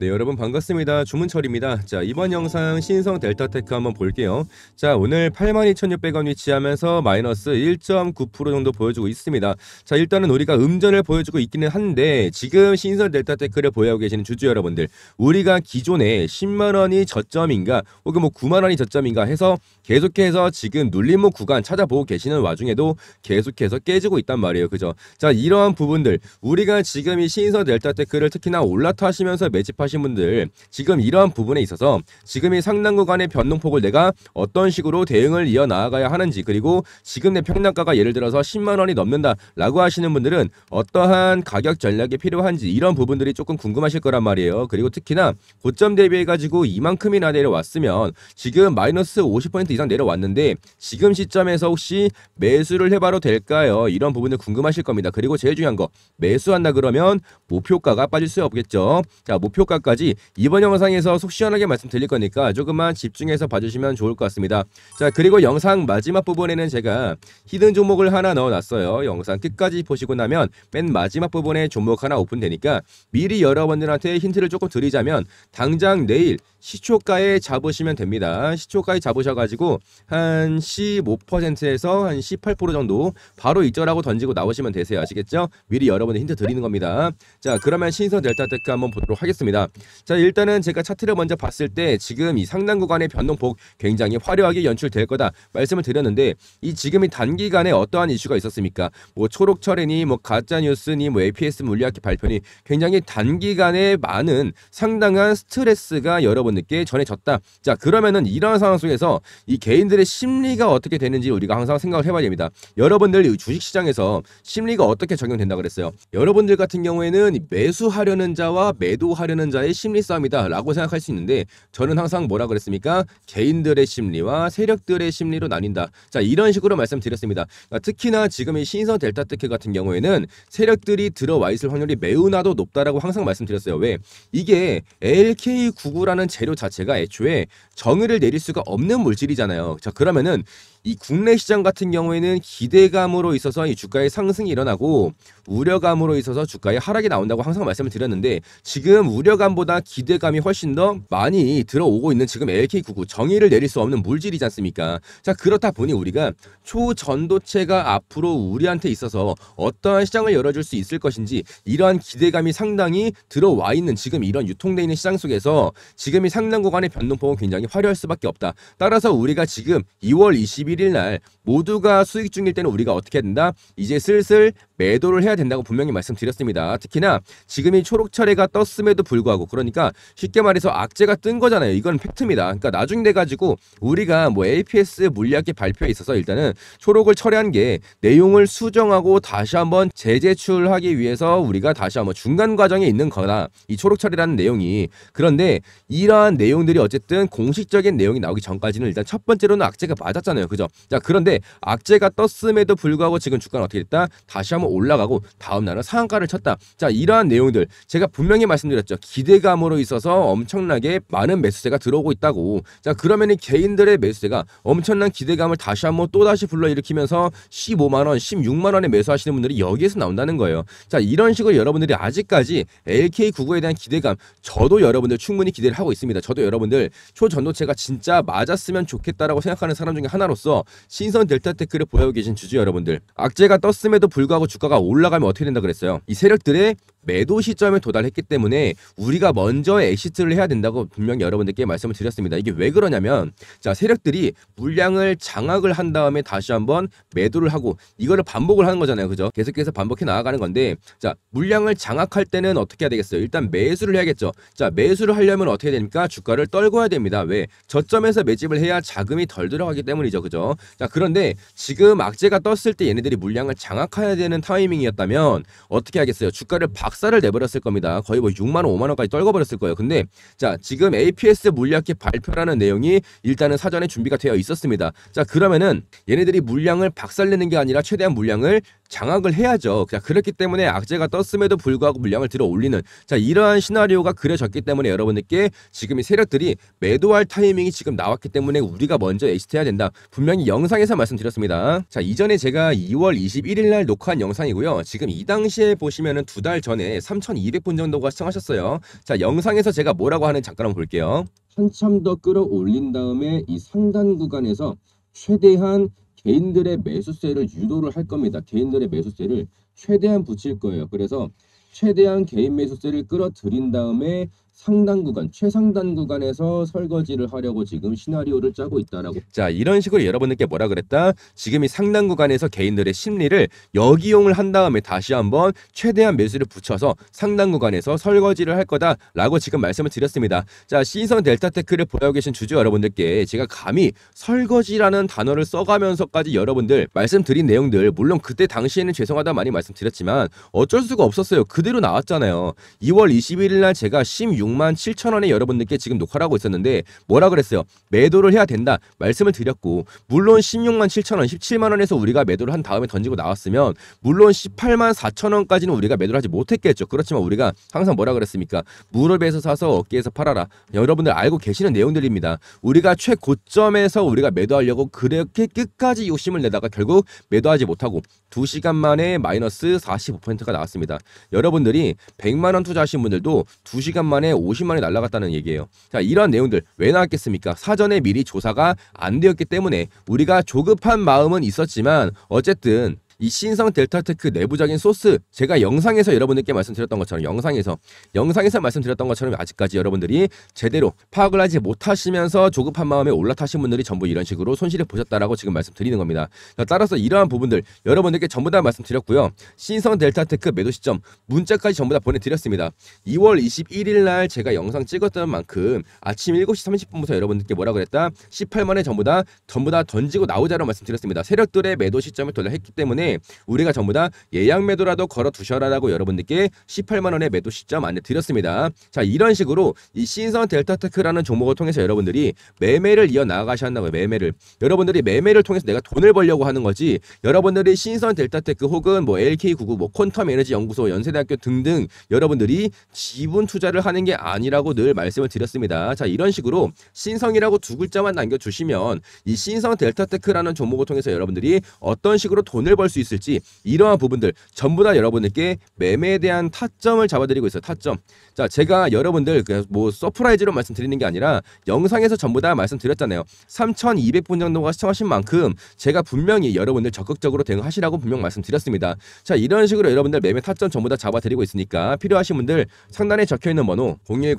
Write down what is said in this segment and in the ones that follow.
네 여러분 반갑습니다 주문철입니다 자 이번 영상 신성 델타테크 한번 볼게요 자 오늘 82,600원 위치하면서 마이너스 1.9% 정도 보여주고 있습니다 자 일단은 우리가 음전을 보여주고 있기는 한데 지금 신성 델타테크를 보유하고 계시는 주주 여러분들 우리가 기존에 10만원이 저점인가 혹은 뭐 9만원이 저점인가 해서 계속해서 지금 눌림목 구간 찾아보고 계시는 와중에도 계속해서 깨지고 있단 말이에요. 그죠? 자, 이러한 부분들 우리가 지금 이 신서 델타 테크를 특히나 올라타 하시면서 매집하신 분들 지금 이러한 부분에 있어서 지금 이상당 구간의 변동폭을 내가 어떤 식으로 대응을 이어 나가야 하는지 그리고 지금 내 평당가가 예를 들어서 10만 원이 넘는다라고 하시는 분들은 어떠한 가격 전략이 필요한지 이런 부분들이 조금 궁금하실 거란 말이에요. 그리고 특히나 고점 대비해 가지고 이만큼이나 내려왔으면 지금 마이너스 50% 이상 이상 내려왔는데 지금 시점에서 혹시 매수를 해봐도 될까요? 이런 부분을 궁금하실 겁니다. 그리고 제일 중요한 거 매수한다 그러면 목표가가 빠질 수 없겠죠. 자 목표가까지 이번 영상에서 속 시원하게 말씀드릴 거니까 조금만 집중해서 봐주시면 좋을 것 같습니다. 자 그리고 영상 마지막 부분에는 제가 히든 종목을 하나 넣어놨어요. 영상 끝까지 보시고 나면 맨 마지막 부분에 종목 하나 오픈되니까 미리 여러분들한테 힌트를 조금 드리자면 당장 내일 시초가에 잡으시면 됩니다. 시초가에 잡으셔가지고 한 15%에서 한 18% 정도 바로 이절하고 던지고 나오시면 되세요. 아시겠죠? 미리 여러분의 힌트 드리는 겁니다. 자 그러면 신선 델타 테크 한번 보도록 하겠습니다. 자 일단은 제가 차트를 먼저 봤을 때 지금 이 상단 구간의 변동폭 굉장히 화려하게 연출될 거다 말씀을 드렸는데 이 지금이 단기간에 어떠한 이슈가 있었습니까? 뭐 초록 철이니뭐 가짜 뉴스니 뭐 APS 뭐 물리학기 발표니 굉장히 단기간에 많은 상당한 스트레스가 여러분들께 전해졌다. 자 그러면은 이러한 상황 속에서 이 개인들의 심리가 어떻게 되는지 우리가 항상 생각을 해봐야 됩니다. 여러분들 주식시장에서 심리가 어떻게 적용된다 그랬어요. 여러분들 같은 경우에는 매수하려는 자와 매도하려는 자의 심리 싸움이다 라고 생각할 수 있는데 저는 항상 뭐라 그랬습니까? 개인들의 심리와 세력들의 심리로 나뉜다. 자 이런 식으로 말씀드렸습니다. 아, 특히나 지금 이신선 델타 특혜 같은 경우에는 세력들이 들어와 있을 확률이 매우나도 높다라고 항상 말씀드렸어요. 왜? 이게 LK99라는 재료 자체가 애초에 정의를 내릴 수가 없는 물질이잖 보이잖아요. 자, 그러면은 이 국내 시장 같은 경우에는 기대감으로 있어서 이 주가의 상승이 일어나고 우려감으로 있어서 주가의 하락이 나온다고 항상 말씀을 드렸는데 지금 우려감보다 기대감이 훨씬 더 많이 들어오고 있는 지금 LK99 정의를 내릴 수 없는 물질이지 않습니까? 자 그렇다 보니 우리가 초전도체가 앞으로 우리한테 있어서 어떠한 시장을 열어줄 수 있을 것인지 이러한 기대감이 상당히 들어와 있는 지금 이런 유통되어 있는 시장 속에서 지금이 상당 구간의 변동폭은 굉장히 화려할 수밖에 없다. 따라서 우리가 지금 2월 20일 21일 날 모두가 수익 중일 때는 우리가 어떻게 해 된다? 이제 슬슬 매도를 해야 된다고 분명히 말씀드렸습니다. 특히나 지금 이 초록 차례가 떴음에도 불구하고 그러니까 쉽게 말해서 악재가 뜬 거잖아요. 이건 팩트입니다. 그러니까 나중 에돼 가지고 우리가 뭐 APS 물리학계 발표에 있어서 일단은 초록을 처리한 게 내용을 수정하고 다시 한번 재제출하기 위해서 우리가 다시 한번 중간 과정에 있는 거나 이 초록 처리라는 내용이 그런데 이러한 내용들이 어쨌든 공식적인 내용이 나오기 전까지는 일단 첫 번째로는 악재가 맞았잖아요. 그죠? 자, 그런데 악재가 떴음에도 불구하고 지금 주가는 어떻게 됐다? 다시 한번 올라가고 다음 날은 상한가를 쳤다. 자, 이러한 내용들 제가 분명히 말씀드렸죠. 기대감으로 있어서 엄청나게 많은 매수세가 들어오고 있다고. 자, 그러면 이 개인들의 매수세가 엄청난 기대감을 다시 한번 또 다시 불러일으키면서 15만 원, 16만 원에 매수하시는 분들이 여기에서 나온다는 거예요. 자, 이런 식으로 여러분들이 아직까지 LK99에 대한 기대감 저도 여러분들 충분히 기대를 하고 있습니다. 저도 여러분들 초전도체가 진짜 맞았으면 좋겠다라고 생각하는 사람 중에 하나로서 신선 델타 테크를 보유하고 계신 주주 여러분들 악재가 떴음에도 불구하고 주 주가가 올라가면 어떻게 된다 그랬어요. 이 세력들의 매도 시점에 도달했기 때문에 우리가 먼저 엑시트를 해야 된다고 분명히 여러분들께 말씀을 드렸습니다. 이게 왜 그러냐면 자 세력들이 물량을 장악을 한 다음에 다시 한번 매도를 하고 이거를 반복을 하는 거잖아요. 그죠? 계속해서 반복해 나아가는 건데 자 물량을 장악할 때는 어떻게 해야 되겠어요? 일단 매수를 해야겠죠. 자 매수를 하려면 어떻게 됩니까? 주가를 떨궈야 됩니다. 왜? 저점에서 매집을 해야 자금이 덜 들어가기 때문이죠. 그죠? 자 그런데 지금 악재가 떴을 때 얘네들이 물량을 장악해야 되는 타이밍이었다면 어떻게 하겠어요? 주가를 바 박살을 내버렸을 겁니다. 거의 뭐 6만 원, 5만 원까지 떨궈버렸을 거예요. 근데 자 지금 APS 물량캡 발표라는 내용이 일단은 사전에 준비가 되어 있었습니다. 자 그러면은 얘네들이 물량을 박살내는 게 아니라 최대한 물량을 장악을 해야죠. 자 그렇기 때문에 악재가 떴음에도 불구하고 물량을 들어 올리는 자 이러한 시나리오가 그려졌기 때문에 여러분들께 지금 이 세력들이 매도할 타이밍이 지금 나왔기 때문에 우리가 먼저 에시트해야 된다. 분명히 영상에서 말씀드렸습니다. 자 이전에 제가 2월 21일 날 녹화한 영상이고요. 지금 이 당시에 보시면은 두 달 전에 만에 3,200분 정도가 시청하셨어요. 자, 영상에서 제가 뭐라고 하는 잠깐 한번 볼게요. 한참 더 끌어올린 다음에 이 상단 구간에서 최대한 개인들의 매수세를 유도를 할 겁니다. 개인들의 매수세를 최대한 붙일 거예요. 그래서 최대한 개인 매수세를 끌어들인 다음에 상단 구간, 최상단 구간에서 설거지를 하려고 지금 시나리오를 짜고 있다라고. 자, 이런 식으로 여러분들께 뭐라 그랬다? 지금 이 상단 구간에서 개인들의 심리를 역이용을한 다음에 다시 한번 최대한 매수를 붙여서 상단 구간에서 설거지를 할 거다라고 지금 말씀을 드렸습니다. 자, 신선 델타테크를 보유하고 계신 주주 여러분들께 제가 감히 설거지라는 단어를 써가면서까지 여러분들 말씀드린 내용들 물론 그때 당시에는 죄송하다 많이 말씀드렸지만 어쩔 수가 없었어요. 그대로 나왔잖아요. 2월 21일 날 제가 16 6만 7천 원에 여러분들께 지금 녹화를 하고 있었는데 뭐라 그랬어요? 매도를 해야 된다 말씀을 드렸고 물론 16만 7천 원, 17만 원에서 우리가 매도를 한 다음에 던지고 나왔으면 물론 18만 4천 원까지는 우리가 매도를 하지 못했겠죠. 그렇지만 우리가 항상 뭐라 그랬습니까? 무릎에서 사서 어깨에서 팔아라. 여러분들 알고 계시는 내용들입니다. 우리가 최고점에서 우리가 매도하려고 그렇게 끝까지 욕심을 내다가 결국 매도하지 못하고 2시간 만에 마이너스 45%가 나왔습니다. 여러분들이 100만 원 투자하신 분들도 2시간 만에 1에 50만 이 날라갔다는 얘기예요. 자, 이런 내용들 왜 나왔겠습니까? 사전에 미리 조사가 안 되었기 때문에 우리가 조급한 마음은 있었지만 어쨌든 이 신성 델타테크 내부적인 소스 제가 영상에서 여러분들께 말씀드렸던 것처럼 영상에서 영상에서 말씀드렸던 것처럼 아직까지 여러분들이 제대로 파악을 하지 못하시면서 조급한 마음에 올라타신 분들이 전부 이런 식으로 손실을 보셨다라고 지금 말씀드리는 겁니다. 따라서 이러한 부분들 여러분들께 전부 다 말씀드렸고요. 신성 델타테크 매도 시점 문자까지 전부 다 보내드렸습니다. 2월 21일 날 제가 영상 찍었던 만큼 아침 7시 30분부터 여러분들께 뭐라 그랬다? 18만에 전부 다 전부 다 던지고 나오자라고 말씀드렸습니다. 세력들의 매도 시점을 돌려 했기 때문에 우리가 전부 다 예약 매도라도 걸어 두셔라라고 여러분들께 18만 원의 매도 시점 안내 드렸습니다. 자 이런 식으로 이 신선 델타테크라는 종목을 통해서 여러분들이 매매를 이어 나가셨나한고요 매매를 여러분들이 매매를 통해서 내가 돈을 벌려고 하는 거지 여러분들이 신선 델타테크 혹은 뭐 LK99 뭐 퀀텀 에너지 연구소 연세대학교 등등 여러분들이 지분 투자를 하는 게 아니라고 늘 말씀을 드렸습니다. 자 이런 식으로 신성이라고 두 글자만 남겨주시면 이 신성 델타테크라는 종목을 통해서 여러분들이 어떤 식으로 돈을 벌수 있을지 이러한 부분들 전부 다 여러분들께 매매에 대한 타점을 잡아드리고 있어요. 타점. 자, 제가 여러분들 뭐 서프라이즈로 말씀드리는 게 아니라 영상에서 전부 다 말씀드렸잖아요. 3,200분 정도가 시청하신 만큼 제가 분명히 여러분들 적극적으로 대응하시라고 분명 말씀드렸습니다. 자, 이런 식으로 여러분들 매매 타점 전부 다 잡아드리고 있으니까 필요하신 분들 상단에 적혀있는 번호 010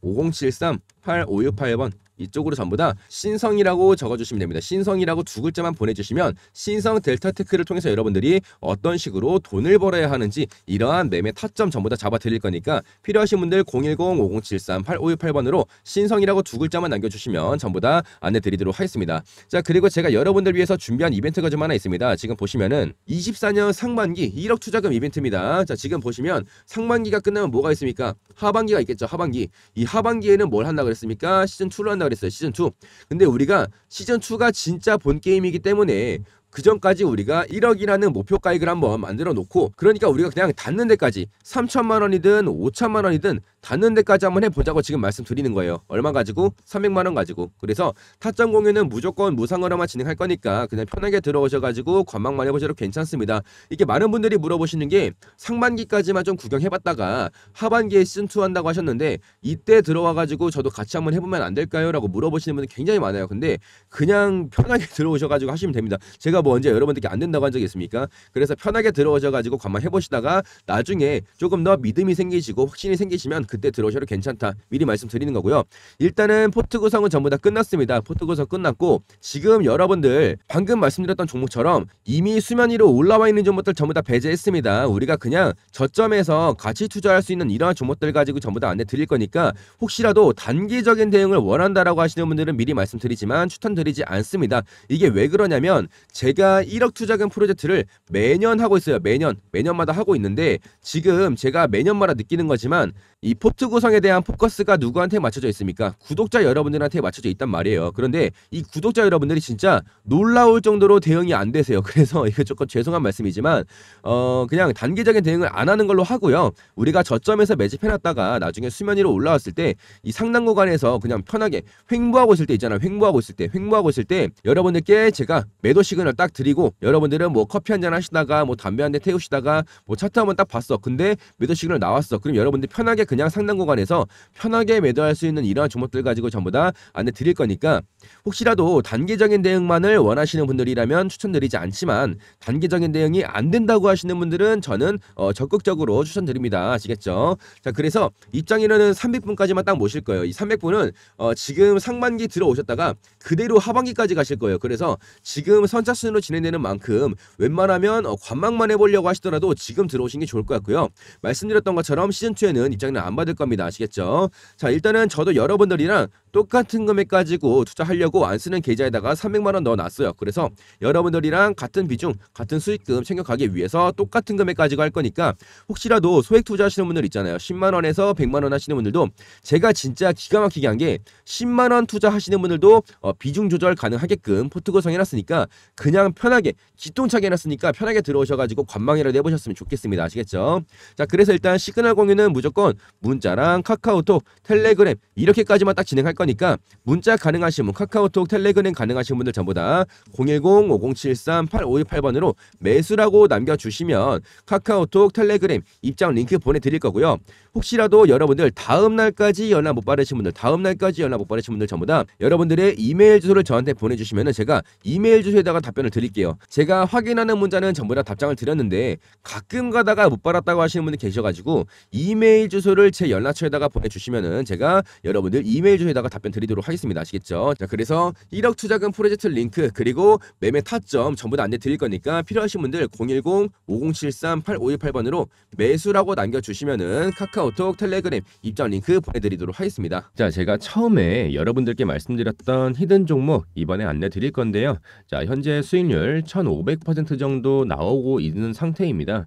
5073 8568번 이쪽으로 전부 다 신성이라고 적어주시면 됩니다. 신성이라고 두 글자만 보내주시면 신성 델타테크를 통해서 여러분들이 어떤 식으로 돈을 벌어야 하는지 이러한 매매 타점 전부 다 잡아드릴 거니까 필요하신 분들 010-5073-8568번으로 신성이라고 두 글자만 남겨주시면 전부 다 안내드리도록 하겠습니다. 자 그리고 제가 여러분들 위해서 준비한 이벤트가 좀 하나 있습니다. 지금 보시면은 24년 상반기 1억 투자금 이벤트입니다. 자 지금 보시면 상반기가 끝나면 뭐가 있습니까? 하반기가 있겠죠. 하반기. 이 하반기에는 뭘 한다 고 그랬습니까? 시즌 2를 한다 고 말했어요. 시즌 2. 근데 우리가 시즌 2가 진짜 본 게임이기 때문에 그 전까지 우리가 1억이라는 목표 가액을 한번 만들어 놓고 그러니까 우리가 그냥 닿는 데까지 3천만 원이든 5천만 원이든 닿는 데까지 한번 해보자고 지금 말씀드리는 거예요. 얼마 가지고? 300만 원 가지고. 그래서 타점 공유는 무조건 무상으로만 진행할 거니까 그냥 편하게 들어오셔가지고 관망만 해보셔도 괜찮습니다. 이게 많은 분들이 물어보시는 게 상반기까지만 좀 구경해봤다가 하반기에 시즌2 한다고 하셨는데 이때 들어와가지고 저도 같이 한번 해보면 안 될까요? 라고 물어보시는 분들 굉장히 많아요. 근데 그냥 편하게 들어오셔가지고 하시면 됩니다. 제가 뭐 언제 여러분들께 안 된다고 한 적이 있습니까? 그래서 편하게 들어오셔가지고 관망해보시다가 나중에 조금 더 믿음이 생기시고 확신이 생기시면 그때 들어오셔도 괜찮다. 미리 말씀드리는 거고요. 일단은 포트 구성은 전부 다 끝났습니다. 포트 구성 끝났고 지금 여러분들 방금 말씀드렸던 종목처럼 이미 수면 위로 올라와 있는 종목들 전부 다 배제했습니다. 우리가 그냥 저점에서 같이 투자할 수 있는 이러한 종목들 가지고 전부 다 안내 드릴 거니까 혹시라도 단기적인 대응을 원한다라고 하시는 분들은 미리 말씀드리지만 추천드리지 않습니다. 이게 왜 그러냐면 제가 1억 투자금 프로젝트를 매년 하고 있어요. 매년 매년마다 하고 있는데 지금 제가 매년마다 느끼는 거지만 이 포트 구성에 대한 포커스가 누구한테 맞춰져 있습니까? 구독자 여러분들한테 맞춰져 있단 말이에요. 그런데 이 구독자 여러분들이 진짜 놀라울 정도로 대응이 안 되세요. 그래서 이거 조금 죄송한 말씀이지만 어 그냥 단기적인 대응을 안 하는 걸로 하고요. 우리가 저점에서 매집해놨다가 나중에 수면 위로 올라왔을 때 이 상단 구간에서 그냥 편하게 횡보하고 있을 때 있잖아요. 횡보하고 있을 때 횡보하고 있을 때 여러분들께 제가 매도 시그널 딱 드리고 여러분들은 뭐 커피 한 잔 하시다가 뭐 담배 한 대 태우시다가 뭐 차트 한번 딱 봤어. 근데 매도 시그널 나왔어. 그럼 여러분들 편하게 그냥 상단 구간에서 편하게 매도할 수 있는 이러한 종목들 가지고 전부 다 안내 드릴 거니까 혹시라도 단계적인 대응만을 원하시는 분들이라면 추천드리지 않지만 단계적인 대응이 안 된다고 하시는 분들은 저는 어 적극적으로 추천드립니다. 아시겠죠? 자 그래서 입장일은 300분까지만 딱 모실 거예요. 이 300분은 어 지금 상반기 들어오셨다가 그대로 하반기까지 가실 거예요. 그래서 지금 선착순으로 진행되는 만큼 웬만하면 어 관망만 해보려고 하시더라도 지금 들어오신 게 좋을 것 같고요. 말씀드렸던 것처럼 시즌2에는 입장일 안 받을 겁니다. 아시겠죠? 자, 일단은 저도 여러분들이랑 똑같은 금액 가지고 투자하려고 안 쓰는 계좌에다가 300만 원 넣어놨어요. 그래서 여러분들이랑 같은 비중, 같은 수익금 챙겨가기 위해서 똑같은 금액 가지고 할 거니까 혹시라도 소액 투자하시는 분들 있잖아요. 10만 원에서 100만 원 하시는 분들도 제가 진짜 기가 막히게 한 게 10만 원 투자하시는 분들도 어, 비중 조절 가능하게끔 포트 구성해놨으니까 그냥 편하게 기똥차게 해놨으니까 편하게 들어오셔가지고 관망이라도 해보셨으면 좋겠습니다. 아시겠죠? 자, 그래서 일단 시그널 공유는 무조건 문자랑 카카오톡, 텔레그램 이렇게까지만 딱 진행할 거니까 문자 가능하신 분, 카카오톡, 텔레그램 가능하신 분들 전부 다0 1 0 5 0 7 3 8 5 1 8번으로 매수라고 남겨주시면 카카오톡, 텔레그램 입장 링크 보내드릴 거고요. 혹시라도 여러분들 다음 날까지 연락 못 받으신 분들, 다음 날까지 연락 못 받으신 분들 전부 다 여러분들의 이메일 주소를 저한테 보내주시면 제가 이메일 주소에다가 답변을 드릴게요. 제가 확인하는 문자는 전부 다 답장을 드렸는데 가끔 가다가 못 받았다고 하시는 분들 계셔가지고 이메일 주소를 이거를 제 연락처에다가 보내주시면은 제가 여러분들 이메일 주에다가 답변 드리도록 하겠습니다. 아시겠죠? 자 그래서 1억 투자금 프로젝트 링크 그리고 매매 타점 전부 다 안내 드릴 거니까 필요하신 분들 010-5073-8518번으로 매수라고 남겨주시면은 카카오톡, 텔레그램 입장 링크 보내드리도록 하겠습니다. 자 제가 처음에 여러분들께 말씀드렸던 히든 종목 이번에 안내 드릴 건데요. 자 현재 수익률 1,500% 정도 나오고 있는 상태입니다.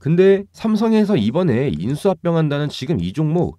근데 삼성에서 이번에 인수합병한다는 지금 이 종목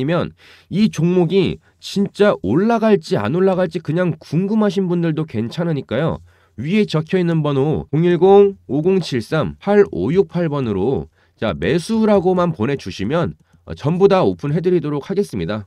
아니면 이 종목이 진짜 올라갈지 안 올라갈지 그냥 궁금하신 분들도 괜찮으니까요. 위에 적혀있는 번호 010-5073-8568번으로 자 매수라고만 보내주시면 어, 전부 다 오픈해드리도록 하겠습니다.